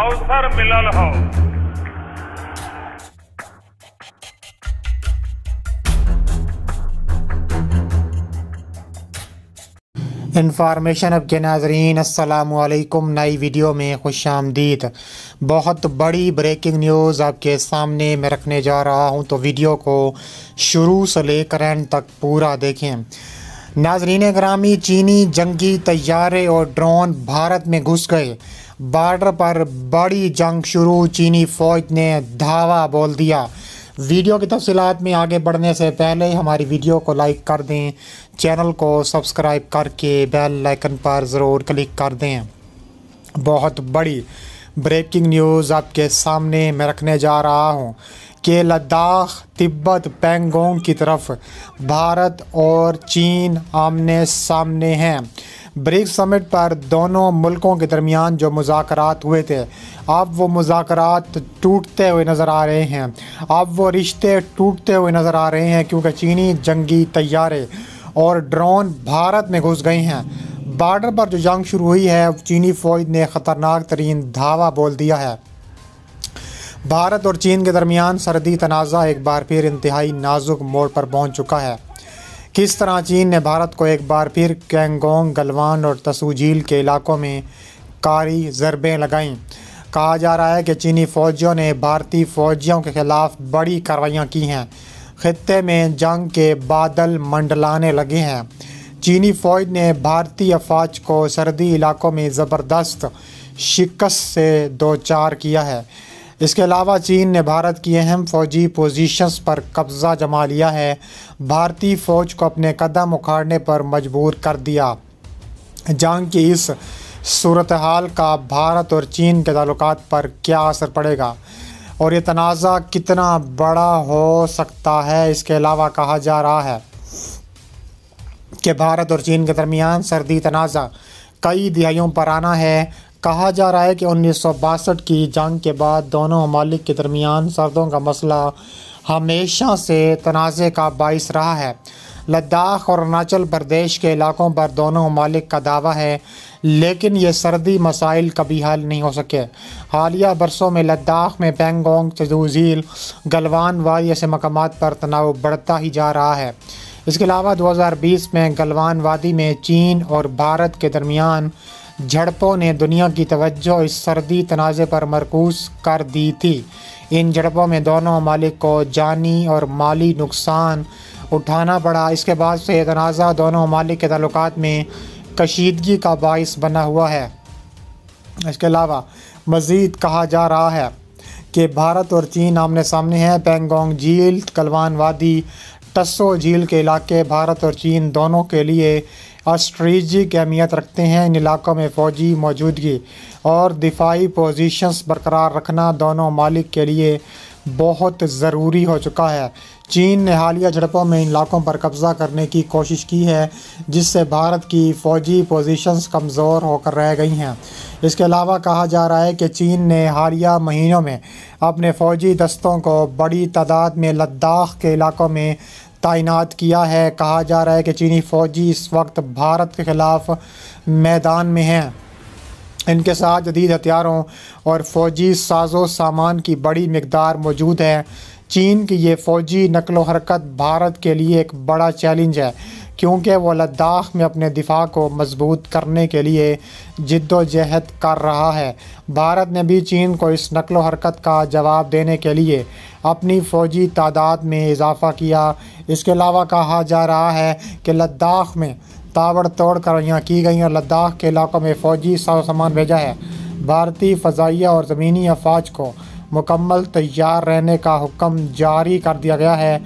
अवसर मिलल हो इन्फॉर्मेशन अब के नाजरीन असलकुम नई वीडियो में खुश आमदीद बहुत बड़ी ब्रेकिंग न्यूज़ आपके सामने मैं रखने जा रहा हूँ तो वीडियो को शुरू से लेकर एंड तक पूरा देखें नाजरीन ग्रामी चीनी जंगी तैयारे और ड्रोन भारत में घुस गए बॉर्डर पर बड़ी जंग शुरू चीनी फौज ने धावा बोल दिया वीडियो की तफसीत में आगे बढ़ने से पहले हमारी वीडियो को लाइक कर दें चैनल को सब्सक्राइब करके बेल आइकन पर ज़रूर क्लिक कर दें बहुत बड़ी ब्रेकिंग न्यूज़ आपके सामने मैं रखने जा रहा हूँ कि लद्दाख तिब्बत पेंगोंग की तरफ भारत और चीन आमने सामने हैं ब्रिक्स समिट पर दोनों मुल्कों के दरमियान जो मुजात हुए थे अब वो मुजात टूटते हुए नज़र आ रहे हैं अब वो रिश्ते टूटते हुए नज़र आ रहे हैं क्योंकि चीनी जंगी तैयारे और ड्रोन भारत में घुस गए हैं बॉर्डर पर जो जंग शुरू हुई है चीनी फ़ौज ने ख़तरनाक तरीन धावा बोल दिया है भारत और चीन के दरमियान सर्दी तनाज़ा एक बार फिर इंतहाई नाजुक मोड़ पर पहुंच चुका है किस तरह चीन ने भारत को एक बार फिर कैंगोंग गलवान और तसू झील के इलाकों में कारी ज़रबें लगाईं कहा जा रहा है कि चीनी फौजियों ने भारतीय फौजियों के खिलाफ बड़ी कार्रवाइयाँ की हैं खत्े में जंग के बादल मंडलाने लगे हैं चीनी फौज ने भारतीय अफवाज को सर्दी इलाकों में ज़बरदस्त शिकस्त से दो चार किया है इसके अलावा चीन ने भारत की अहम फौजी पोजीशंस पर कब्ज़ा जमा लिया है भारतीय फ़ौज को अपने कदम उखाड़ने पर मजबूर कर दिया जंग की इस सूरत हाल का भारत और चीन के ताल्लुक पर क्या असर पड़ेगा और ये तनाज़ा कितना बड़ा हो सकता है इसके अलावा कहा जा रहा है कि भारत और चीन के दरमियान सर्दी तनाज़ा कई दिहाइयों पर आना है कहा जा रहा है कि उन्नीस की जंग के बाद दोनों ममालिक के दरमियान सरदों का मसला हमेशा से तनाज़े का बायस रहा है लद्दाख और अरुणाचल प्रदेश के इलाकों पर दोनों ममालिक का दावा है लेकिन ये सर्दी मसाइल कभी हल नहीं हो सके हालिया बरसों में लद्दाख में पेंगोंग चजूजील गलवान वादी जैसे मकाम पर तनाव बढ़ता ही जा रहा है इसके अलावा 2020 में गलवान वादी में चीन और भारत के दरमियान झड़पों ने दुनिया की तवज्जो इस सर्दी तनाज़े पर मरकूज कर दी थी इन झड़पों में दोनों ममालिक को जानी और माली नुकसान उठाना पड़ा इसके बाद से यह तनाज़ा दोनों ममालिक के तल्लक में कशीदगी का बायस बना हुआ है इसके अलावा मज़ीद कहा जा रहा है कि भारत और चीन आमने सामने हैं पेंगोंग झील कलवान वादी टस्सो झील के इलाके भारत और चीन दोनों के लिए स्ट्रेजिक अहमियत रखते हैं इन इलाकों में फ़ौजी मौजूदगी और दिफाई पोजीशंस बरकरार रखना दोनों मालिक के लिए बहुत ज़रूरी हो चुका है चीन ने हालिया झड़पों में इन इलाकों पर कब्ज़ा करने की कोशिश की है जिससे भारत की फ़ौजी पोजीशंस कमज़ोर होकर रह गई हैं इसके अलावा कहा जा रहा है कि चीन ने हालिया महीनों में अपने फ़ौजी दस्तों को बड़ी तादाद में लद्दाख के इलाकों में तैनात किया है कहा जा रहा है कि चीनी फौजी इस वक्त भारत के ख़िलाफ़ मैदान में हैं इनके साथ जदीद हथियारों और फौजी साजो सामान की बड़ी मकदार मौजूद है चीन की ये फौजी नकलो हरकत भारत के लिए एक बड़ा चैलेंज है क्योंकि वह लद्दाख में अपने दिफा को मजबूत करने के लिए जद्दोजहद कर रहा है भारत ने भी चीन को इस नकलो हरकत का जवाब देने के लिए अपनी फ़ौजी तादाद में इजाफ़ा किया इसके अलावा कहा जा रहा है कि लद्दाख में तोड़ कार्रवाइयाँ की गई और लद्दाख के इलाकों में फ़ौजी साजो सामान भेजा है भारतीय फ़जाइया और ज़मीनी अफवाज को मुकम्मल तैयार रहने का हुक्म जारी कर दिया गया है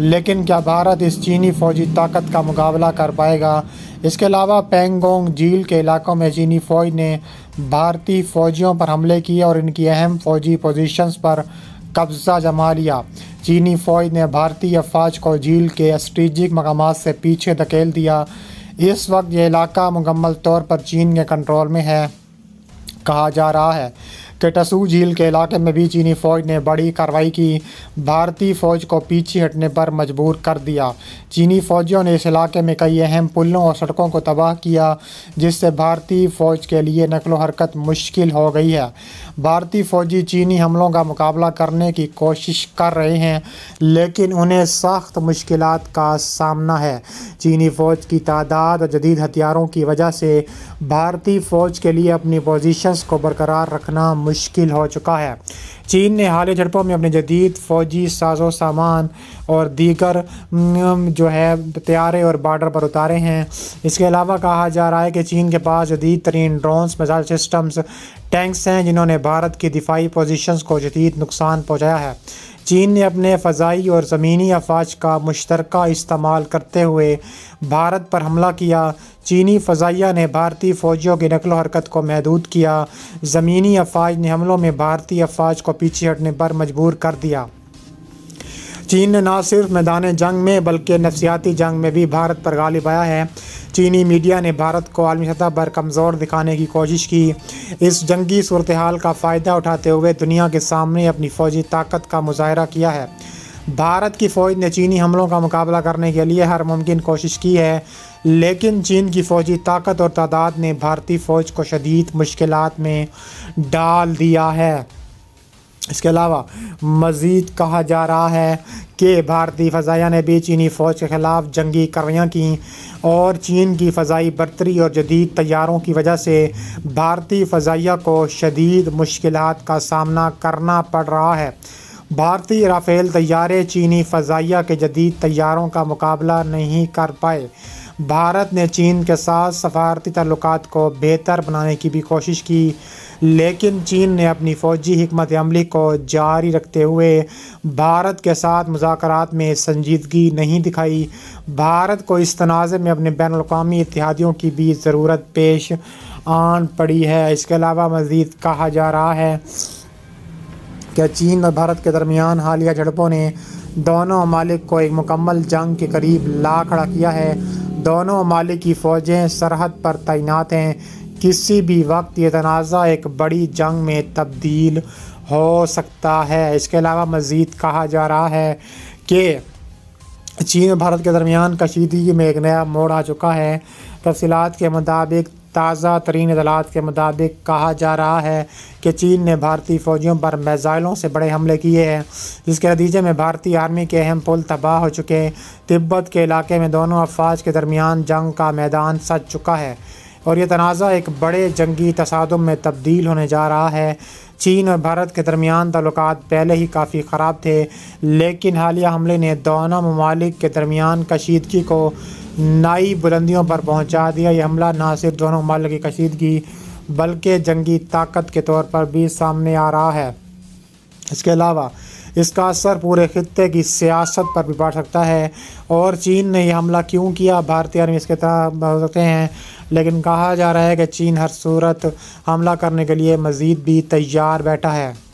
लेकिन क्या भारत इस चीनी फ़ौजी ताकत का मुकाबला कर पाएगा इसके अलावा पेंगोंग झील के इलाकों में चीनी फ़ौज ने भारतीय फ़ौजियों पर हमले किए और इनकी अहम फ़ौजी पोजीशंस पर कब्जा जमा लिया चीनी फौज ने भारतीय अफवाज को झील के स्ट्रेटिक मकाम से पीछे धकेल दिया इस वक्त यह इलाका मुकम्मल तौर पर चीन के कंट्रोल में है कहा जा रहा है केटासू झील के इलाके में भी चीनी फौज ने बड़ी कार्रवाई की भारतीय फौज को पीछे हटने पर मजबूर कर दिया चीनी फौजियों ने इस इलाके में कई अहम पुलों और सड़कों को तबाह किया जिससे भारतीय फौज के लिए नकलो हरकत मुश्किल हो गई है भारतीय फौजी चीनी हमलों का मुकाबला करने की कोशिश कर रहे हैं लेकिन उन्हें सख्त मुश्किल का सामना है चीनी फौज की तादाद और जदीद हथियारों की वजह से भारतीय फौज के लिए अपनी पोजीशंस को बरकरार रखना मुश्किल हो चुका है चीन ने हाल झड़पों में अपने जदीद फ़ौजी साजो सामान और दीगर जो है तैयारे और बार्डर पर उतारे हैं इसके अलावा कहा जा रहा है कि चीन के पास जदीद तरीन ड्रोन्स मिसाइल सिस्टम्स टैंक्स हैं जिन्होंने भारत की दिफाई पोजीशंस को जदीद नुकसान पहुंचाया है चीन ने अपने फ़जाई और ज़मीनी अफवाज का मुशतरक इस्तेमाल करते हुए भारत पर हमला किया चीनी फ़जाइया ने भारतीय फ़ौजियों की नकल हरकत को महदूद किया ज़मीनी अफवाज ने हमलों में भारतीय अफवाज को पीछे हटने पर मजबूर कर दिया चीन ने न सिर्फ मैदान जंग में बल्कि नफसियाती जंग में भी भारत पर गालिब आया है चीनी मीडिया ने भारत को आलमी सतह पर कमज़ोर दिखाने की कोशिश की इस जंगी सूरत हाल का फ़ायदा उठाते हुए दुनिया के सामने अपनी फ़ौजी ताकत का मुजाहरा किया है भारत की फ़ौज ने चीनी हमलों का मुकाबला करने के लिए हर मुमकिन कोशिश की है लेकिन चीन की फ़ौजी ताकत और तादाद ने भारतीय फ़ौज को शदीद मुश्किल में डाल दिया है इसके अलावा मज़ीद कहा जा रहा है कि भारतीय फ़जाया ने भी चीनी फ़ौज के ख़िलाफ़ जंगी कार्रवाइयाँ की और चीन की फ़जाई बरतरी और जदीद तैयारों की वजह से भारतीय फ़जाइया को शदीद मुश्किल का सामना करना पड़ रहा है भारतीय राफेल तैयारे चीनी फ़जाइया के जदीद तैयारों का मुकाबला नहीं कर पाए भारत ने चीन के साथ सफारती तल्लक को बेहतर बनाने की भी कोशिश की लेकिन चीन ने अपनी फ़ौजी हमत अमली को जारी रखते हुए भारत के साथ मुजाकर में संजीदगी नहीं दिखाई भारत को इस तनाज़ में अपने बैन अवी इतिहादियों की भी ज़रूरत पेश आन पड़ी है इसके अलावा मज़ीद कहा जा रहा है कि चीन और भारत के दरमियान हालिया झड़पों ने दोनों ममालिक को एक मुकम्मल जंग के करीब ला खड़ा किया है दोनों ममालिक की फ़ौजें सरहद पर तैनात हैं किसी भी वक्त ये तनाज़ा एक बड़ी जंग में तब्दील हो सकता है इसके अलावा मज़ीद कहा जा रहा है कि चीन और भारत के दरमियान कशीदगी में एक नया मोड़ आ चुका है तफसीत के मुताबिक ताज़ा तरीन अदालत के मुताबिक कहा जा रहा है कि चीन ने भारतीय फ़ौजियों पर मेजाइलों से बड़े हमले किए हैं जिसके नतीजे में भारतीय आर्मी के अहम पुल तबाह हो चुके हैं तिब्बत के इलाके में दोनों अफवाज के दरमियान जंग का मैदान सज चुका है और ये तनाज़ा एक बड़े जंगी तसादम में तब्दील होने जा रहा है चीन और भारत के दरमियान तल्लक पहले ही काफ़ी ख़राब थे लेकिन हालिया हमले ने दोनों ममालिक के दरमियान कशीदगी को नई बुलंदियों पर पहुंचा दिया यह हमला ना सिर्फ दोनों मल की कशीदगी बल्कि जंगी ताकत के तौर पर भी सामने आ रहा है इसके अलावा इसका असर पूरे खत्े की सियासत पर भी पड़ सकता है और चीन ने यह हमला क्यों किया भारतीय आर्मी इसके तरह हो सकते हैं लेकिन कहा जा रहा है कि चीन हर सूरत हमला करने के लिए मज़ीद भी तैयार बैठा है